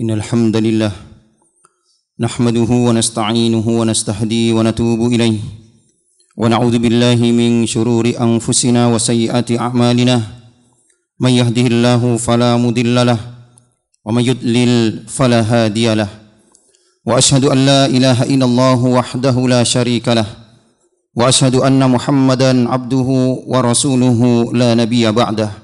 إن الحمد لله نحمده ونستعينه ونستهدي ونتوب إليه ونعوذ بالله من شرور أنفسنا وسيئات أعمالنا من يهده الله فلا مضل له ومن يضلل فلا هادي له وأشهد أن لا إله إلا الله وحده لا شريك له وأشهد أن محمدا عبده ورسوله لا نبي بعده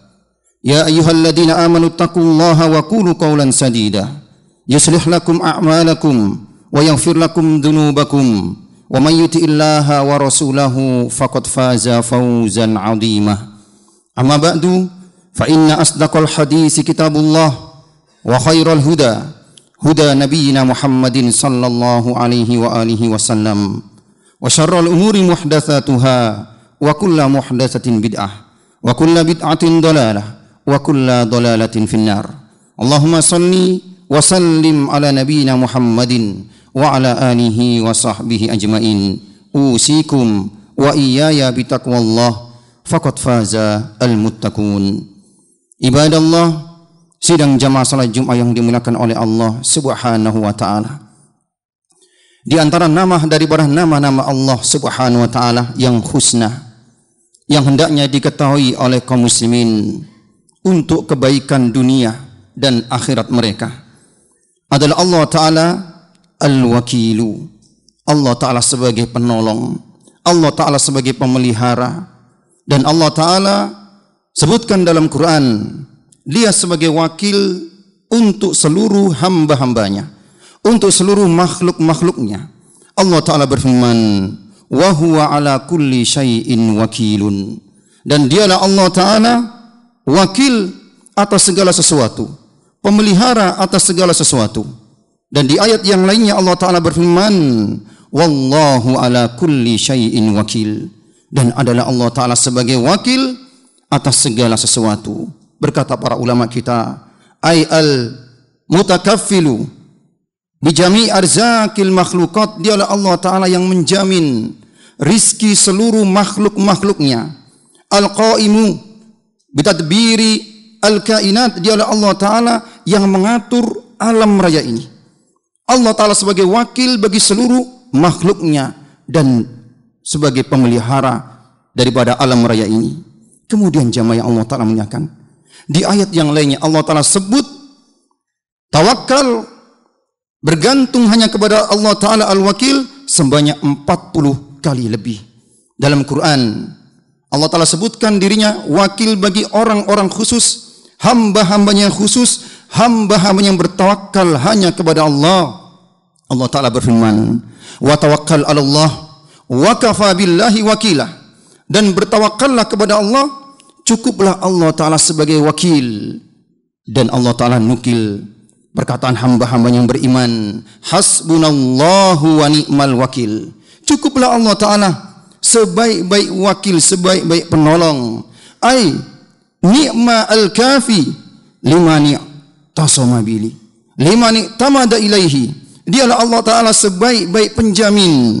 يا أيها الذين آمنوا اتقوا الله وقولوا قولا سديدا يصلح لكم أعمالكم ويغفر لكم ذنوبكم ومن يطع الله ورسوله فقد فاز فوزا عظيما أما بعد فإن أصدق الحديث كتاب الله وخير الهدى هدى نبينا محمد صلى الله عليه وآله وسلم وشر الأمور محدثاتها وكل محدثة بدعة وكل بدعة ضلالة wa kulla dalalatin finnar Allahumma salli wa sallim ala nabiyyina Muhammadin wa ala alihi wa sahbihi ajmain usikum wa iyaya المتقون faqad faza al ibadallah sidang jamaah salat Jumat yang dimuliakan oleh Allah Subhanahu wa taala di antara nama barah nama-nama Allah Subhanahu wa taala yang husna yang hendaknya diketahui oleh kaum muslimin untuk kebaikan dunia dan akhirat mereka adalah Allah Ta'ala Al-Wakilu Allah Ta'ala sebagai penolong Allah Ta'ala sebagai pemelihara dan Allah Ta'ala sebutkan dalam Quran dia sebagai wakil untuk seluruh hamba-hambanya untuk seluruh makhluk-makhluknya Allah Ta'ala berfirman wa huwa ala kulli syai'in wakilun dan dialah Allah Ta'ala wakil atas segala sesuatu, pemelihara atas segala sesuatu. Dan di ayat yang lainnya Allah Ta'ala berfirman, Wallahu ala kulli syai'in wakil. Dan adalah Allah Ta'ala sebagai wakil atas segala sesuatu. Berkata para ulama kita, Ay al mutakaffilu bijami arzakil makhlukat. Dialah Allah Ta'ala yang menjamin rizki seluruh makhluk-makhluknya. Al-qa'imu bitadbiri al-kainat dialah Allah taala yang mengatur alam raya ini. Allah taala sebagai wakil bagi seluruh makhluknya dan sebagai pemelihara daripada alam raya ini. Kemudian jamaah yang Allah taala menyatakan Di ayat yang lainnya Allah taala sebut tawakal bergantung hanya kepada Allah taala al-wakil sebanyak 40 kali lebih dalam Quran Allah Ta'ala sebutkan dirinya wakil bagi orang-orang khusus, hamba-hambanya khusus, hamba-hambanya yang bertawakal hanya kepada Allah. Allah Ta'ala berfirman, Wa tawakkal ala Allah, wa kafa billahi wakilah. Dan bertawakallah kepada Allah, cukuplah Allah Ta'ala sebagai wakil. Dan Allah Ta'ala nukil perkataan hamba-hambanya yang beriman, Hasbunallahu wa ni'mal wakil. Cukuplah Allah Ta'ala sebaik-baik wakil, sebaik-baik penolong. Ai ni'ma al-kafi limani tasama bili. Limani tamada ilaihi. Dialah Allah Ta'ala sebaik-baik penjamin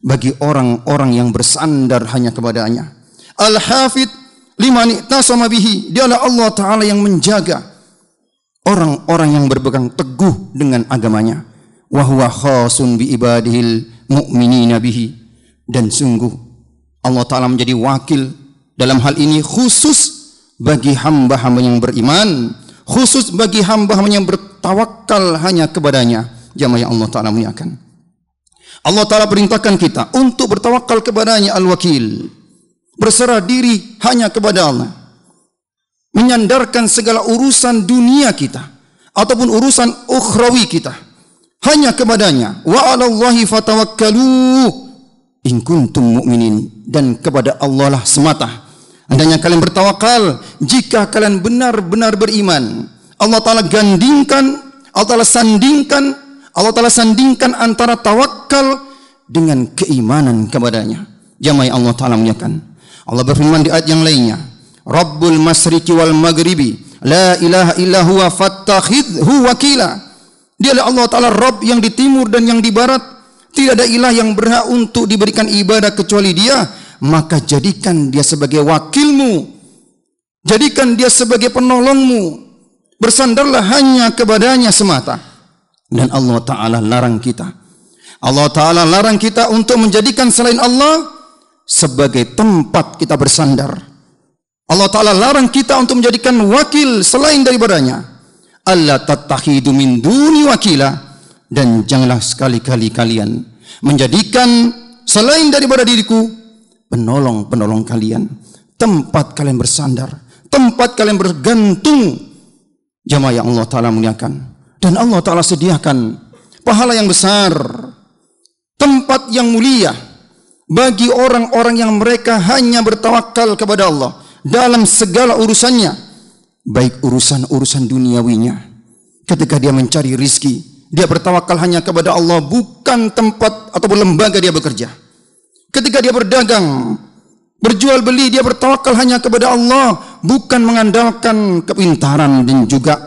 bagi orang-orang yang bersandar hanya kepadanya. Al-Hafid limani tasama bihi. Dialah Allah Ta'ala yang menjaga orang-orang yang berpegang teguh dengan agamanya. Wahuwa khasun bi ibadihil mu'minina bihi dan sungguh Allah Ta'ala menjadi wakil dalam hal ini khusus bagi hamba-hamba yang beriman khusus bagi hamba-hamba yang bertawakal hanya kepadanya jamaah yang Allah Ta'ala muliakan Allah Ta'ala perintahkan kita untuk bertawakal kepadanya al-wakil berserah diri hanya kepada Allah menyandarkan segala urusan dunia kita ataupun urusan ukhrawi kita hanya kepadanya wa 'alallahi in kuntum mu'minin dan kepada Allah lah semata andainya kalian bertawakal jika kalian benar-benar beriman Allah taala gandingkan Allah taala sandingkan Allah taala sandingkan antara tawakal dengan keimanan kepadanya jamai Allah taala menyatakan. Allah berfirman di ayat yang lainnya Rabbul masriqi wal maghribi la ilaha illa huwa fattakhidhu wakila Dialah Allah taala Rabb yang di timur dan yang di barat tidak ada ilah yang berhak untuk diberikan ibadah kecuali dia. Maka jadikan dia sebagai wakilmu. Jadikan dia sebagai penolongmu. Bersandarlah hanya kepadanya semata. Dan Allah Ta'ala larang kita. Allah Ta'ala larang kita untuk menjadikan selain Allah sebagai tempat kita bersandar. Allah Ta'ala larang kita untuk menjadikan wakil selain daripadanya. Allah tattahidu min duni wakila dan janganlah sekali-kali kalian menjadikan selain daripada diriku penolong-penolong kalian, tempat kalian bersandar, tempat kalian bergantung. Jamaah yang Allah taala muliakan dan Allah taala sediakan pahala yang besar, tempat yang mulia bagi orang-orang yang mereka hanya bertawakal kepada Allah dalam segala urusannya, baik urusan-urusan duniawinya ketika dia mencari rizki dia bertawakal hanya kepada Allah, bukan tempat ataupun lembaga dia bekerja. Ketika dia berdagang, berjual beli, dia bertawakal hanya kepada Allah, bukan mengandalkan kepintaran dan juga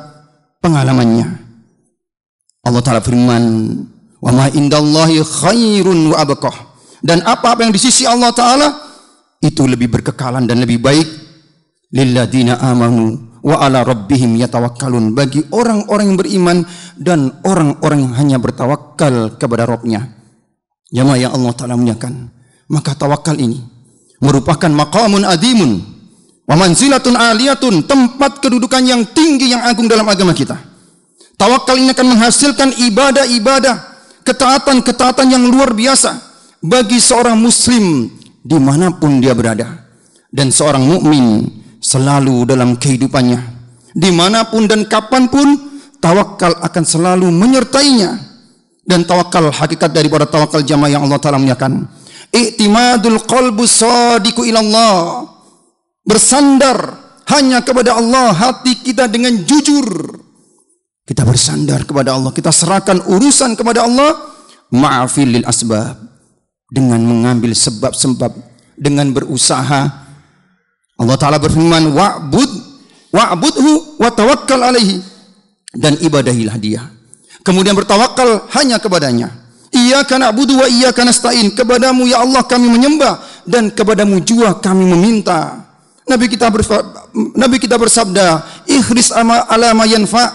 pengalamannya. Allah Ta'ala firman, "Wa ma indallahi khairun wa abaqah." Dan apa-apa yang di sisi Allah Ta'ala itu lebih berkekalan dan lebih baik Lilladina amanu wa ala rabbihim yatawakkalun bagi orang-orang yang beriman dan orang-orang yang hanya bertawakal kepada Robnya. Jamaah ya yang Allah Ta'ala muliakan. Maka tawakal ini merupakan maqamun adimun. Wa manzilatun aliyatun. Tempat kedudukan yang tinggi yang agung dalam agama kita. Tawakal ini akan menghasilkan ibadah-ibadah. Ketaatan-ketaatan yang luar biasa. Bagi seorang muslim dimanapun dia berada. Dan seorang mukmin selalu dalam kehidupannya. Dimanapun dan kapanpun, tawakal akan selalu menyertainya. Dan tawakal hakikat daripada tawakal jamaah yang Allah Ta'ala menyatakan, Iktimadul qalbu sadiku ilallah. Bersandar hanya kepada Allah hati kita dengan jujur. Kita bersandar kepada Allah, kita serahkan urusan kepada Allah. Ma'afil lil asbab. Dengan mengambil sebab-sebab, dengan berusaha, Allah Ta'ala berfirman, wa'bud, wa'budhu wa tawakkal alaihi. Dan ibadahilah dia. Kemudian bertawakal hanya kepadanya. Ia karena na'budu wa karena stain. Kepadamu ya Allah kami menyembah dan kepadamu jua kami meminta. Nabi kita bersabda, Nabi kita bersabda, "Ikhris ama ala yanfa."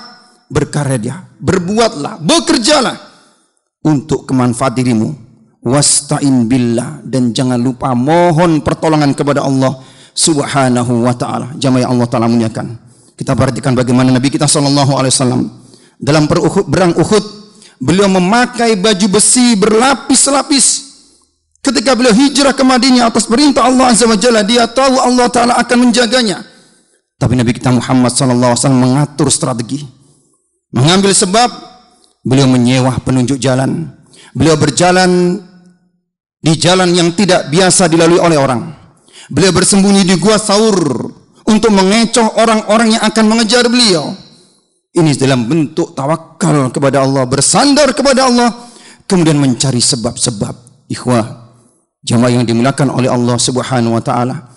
Berkarya dia, berbuatlah, bekerjalah untuk kemanfaat dirimu. Wasta'in billah dan jangan lupa mohon pertolongan kepada Allah subhanahu wa taala. Jamaah Allah taala muliakan. Kita perhatikan bagaimana Nabi kita sallallahu alaihi wasallam dalam perang Uhud beliau memakai baju besi berlapis-lapis. Ketika beliau hijrah ke Madinah atas perintah Allah Azza wa dia tahu Allah taala akan menjaganya. Tapi Nabi kita Muhammad sallallahu alaihi wasallam mengatur strategi. Mengambil sebab beliau menyewa penunjuk jalan. Beliau berjalan di jalan yang tidak biasa dilalui oleh orang. Beliau bersembunyi di gua Saur untuk mengecoh orang-orang yang akan mengejar beliau. Ini dalam bentuk tawakal kepada Allah, bersandar kepada Allah, kemudian mencari sebab-sebab. Ikhwah, jemaah yang dimuliakan oleh Allah Subhanahu wa taala.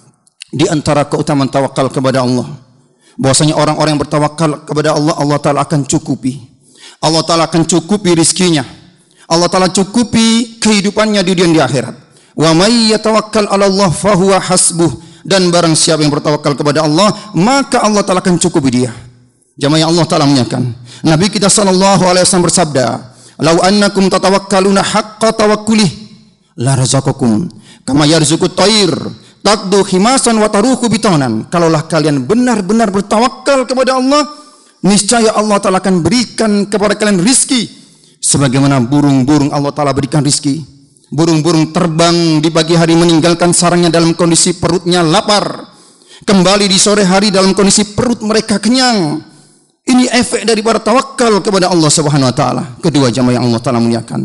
Di antara keutamaan tawakal kepada Allah, bahwasanya orang-orang yang bertawakal kepada Allah, Allah taala akan cukupi. Allah taala akan cukupi rizkinya. Allah taala cukupi kehidupannya di dunia dan di akhirat. Wa may yatawakkal 'ala Allah fahuwa hasbuh. Dan barang siapa yang bertawakal kepada Allah, maka Allah Ta'ala akan cukupi dia. Jemaah Allah Ta'ala menyakan. Nabi kita sallallahu alaihi wasallam bersabda, "Lau annakum tatawakkaluna haqqa tawakkulih la razaqakum kama yarzuqu thair takdu himasan wa taruhu bitanan." Kalaulah kalian benar-benar bertawakal kepada Allah, niscaya Allah Ta'ala akan berikan kepada kalian rizki sebagaimana burung-burung Allah Ta'ala berikan rizki Burung-burung terbang di pagi hari meninggalkan sarangnya dalam kondisi perutnya lapar. Kembali di sore hari dalam kondisi perut mereka kenyang. Ini efek daripada tawakal kepada Allah Subhanahu wa taala. Kedua jamaah yang Allah taala muliakan.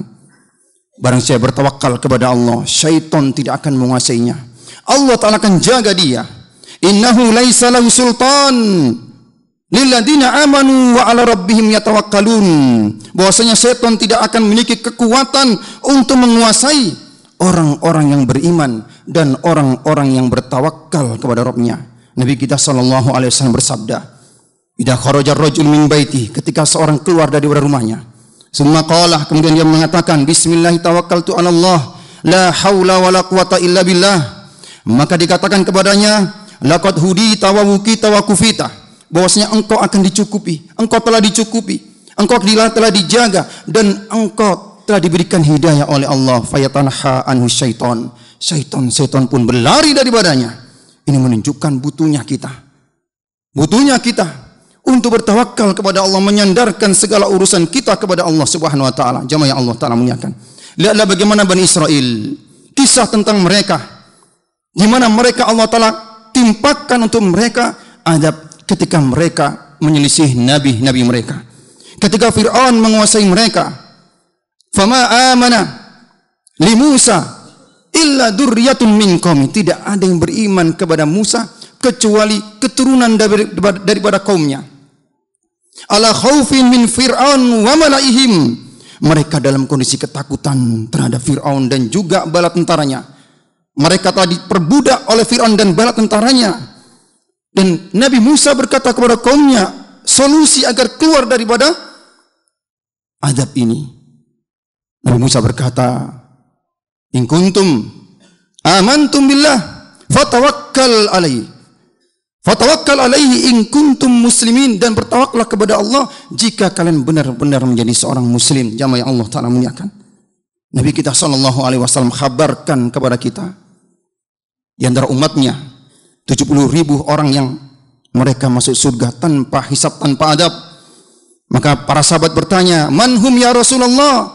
Barang saya bertawakal kepada Allah, syaitan tidak akan menguasainya. Allah taala akan jaga dia. Innahu laisa lahu sultan Lilladina amanu wa ala rabbihim yatawakkalun. Bahwasanya setan tidak akan memiliki kekuatan untuk menguasai orang-orang yang beriman dan orang-orang yang bertawakal kepada Rabbnya. Nabi kita sallallahu alaihi wasallam bersabda, "Idza kharaja rajul min baiti," ketika seorang keluar dari rumahnya. Summa qalah, kemudian dia mengatakan, "Bismillah tawakkaltu 'ala Allah, la haula wala la quwata illa billah." Maka dikatakan kepadanya, "Laqad hudi tawawuki tawakufita. wa bahwasanya engkau akan dicukupi, engkau telah dicukupi, engkau telah dijaga dan engkau telah diberikan hidayah oleh Allah. Fayatanha anhu syaiton. Syaiton, syaiton pun berlari daripadanya. Ini menunjukkan butuhnya kita. Butuhnya kita untuk bertawakal kepada Allah menyandarkan segala urusan kita kepada Allah Subhanahu wa taala. Jamaah yang Allah taala muliakan. Lihatlah bagaimana Bani Israel, kisah tentang mereka di mana mereka Allah taala timpakan untuk mereka adab ketika mereka menyelisih nabi-nabi mereka. Ketika Fir'aun menguasai mereka, fama amana li Musa illa durriyatun min qaumi. Tidak ada yang beriman kepada Musa kecuali keturunan daripada kaumnya. Ala khaufin min Fir'aun wa malaihim. Mereka dalam kondisi ketakutan terhadap Fir'aun dan juga bala tentaranya. Mereka tadi perbudak oleh Fir'aun dan bala tentaranya. Dan Nabi Musa berkata kepada kaumnya, solusi agar keluar daripada adab ini. Nabi Musa berkata, "In kuntum amantum billah fatawakkal alaihi." Fatawakkal alaihi in kuntum muslimin dan bertawaklah kepada Allah jika kalian benar-benar menjadi seorang muslim. Jamaah yang Allah Taala muliakan. Nabi kita sallallahu alaihi wasallam khabarkan kepada kita yang antara umatnya 70 ribu orang yang mereka masuk surga tanpa hisap, tanpa adab. Maka para sahabat bertanya, Manhum ya Rasulullah?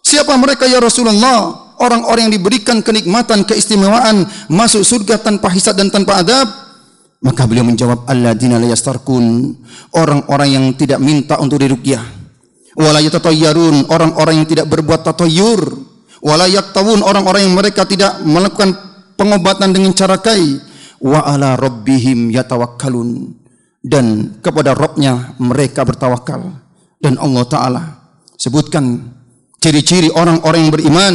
Siapa mereka ya Rasulullah? Orang-orang yang diberikan kenikmatan, keistimewaan, masuk surga tanpa hisap dan tanpa adab. Maka beliau menjawab, Allah la Orang-orang yang tidak minta untuk dirukyah. Wala Orang-orang yang tidak berbuat tatayyur. Wala Orang-orang yang mereka tidak melakukan pengobatan dengan cara kaya wa ala rabbihim yatawakkalun dan kepada Robnya mereka bertawakal dan Allah Ta'ala sebutkan ciri-ciri orang-orang yang beriman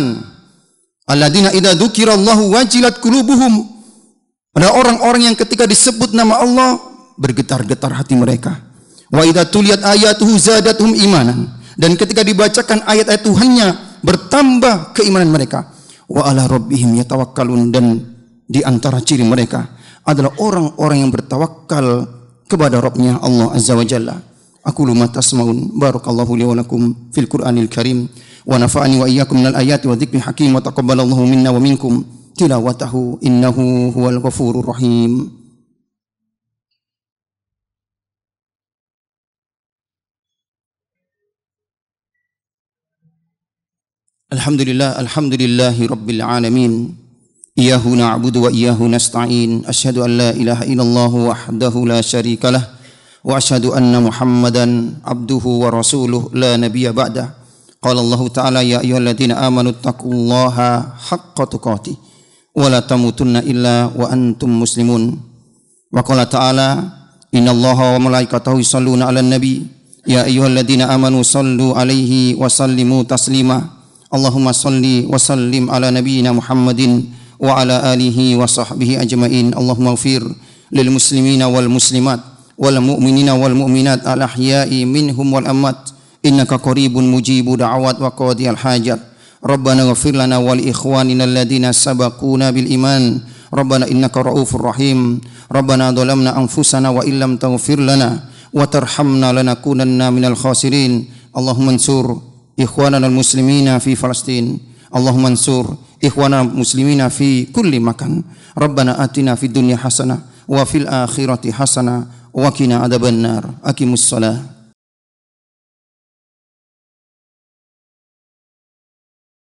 alladzina idza dzukirallahu wajilat qulubuhum ada orang-orang yang ketika disebut nama Allah bergetar-getar hati mereka wa idza tuliyat ayatuhu zadatuhum imanan dan ketika dibacakan ayat-ayat Tuhannya bertambah keimanan mereka wa ala rabbihim yatawakkalun dan di antara ciri mereka adalah orang-orang yang bertawakal kepada Rabbnya Allah Azza wa Jalla. Aku luma tasmaun. Barakallahu li wa lakum fil Qur'anil Karim. Wa nafa'ani wa iyyakum minal ayati wa dzikril hakim wa taqabbalallahu minna wa minkum tilawatahu innahu huwal ghafurur rahim. Alhamdulillah, alhamdulillahi rabbil alamin. إياه نعبد وإياه نستعين أشهد أن لا إله إلا الله وحده لا شريك له وأشهد أن محمدا عبده ورسوله لا نبي بعده قال الله تعالى يا أيها الذين آمنوا اتقوا الله حق تقاته ولا تموتن إلا وأنتم مسلمون وقال تعالى إن الله وملائكته يصلون على النبي يا أيها الذين آمنوا صلوا عليه وسلموا تسليما اللهم صل وسلم على نبينا محمد wa ala alihi wa sahbihi ajmain Allahumma fir lil muslimina wal muslimat wal mu'minina wal mu'minat al ahya'i minhum wal amat innaka qaribun mujibu da'awat wa qadiyal hajat Rabbana ghafir lana wal ikhwanina alladhina sabaquna bil iman Rabbana innaka raufur rahim Rabbana dhalamna anfusana wa illam taghfir lana wa tarhamna minal Allahumma muslimina fi اللهم انصر إخوانا المسلمين في كل مكان ربنا آتنا في الدنيا حسنة وفي الآخرة حسنة وقنا عذاب النار أقم الصلاة